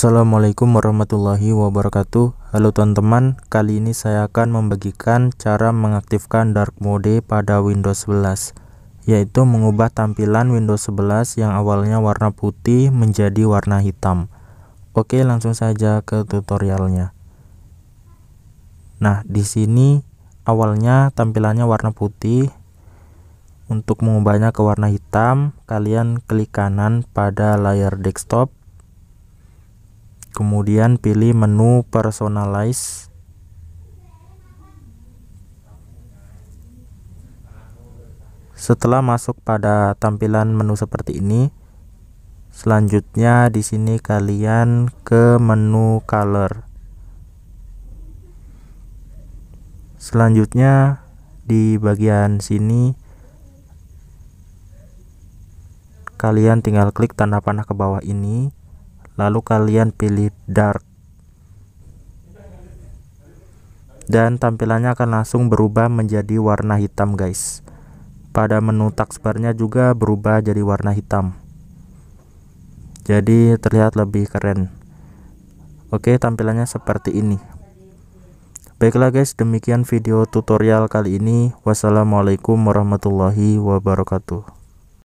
Assalamualaikum warahmatullahi wabarakatuh Halo teman-teman, kali ini saya akan membagikan cara mengaktifkan dark mode pada Windows 11 Yaitu mengubah tampilan Windows 11 yang awalnya warna putih menjadi warna hitam Oke langsung saja ke tutorialnya Nah di sini awalnya tampilannya warna putih Untuk mengubahnya ke warna hitam, kalian klik kanan pada layar desktop kemudian pilih menu personalize setelah masuk pada tampilan menu seperti ini selanjutnya di sini kalian ke menu color selanjutnya di bagian sini kalian tinggal klik tanda panah ke bawah ini lalu kalian pilih dark dan tampilannya akan langsung berubah menjadi warna hitam guys pada menu taskbarnya juga berubah jadi warna hitam jadi terlihat lebih keren oke tampilannya seperti ini baiklah guys demikian video tutorial kali ini wassalamualaikum warahmatullahi wabarakatuh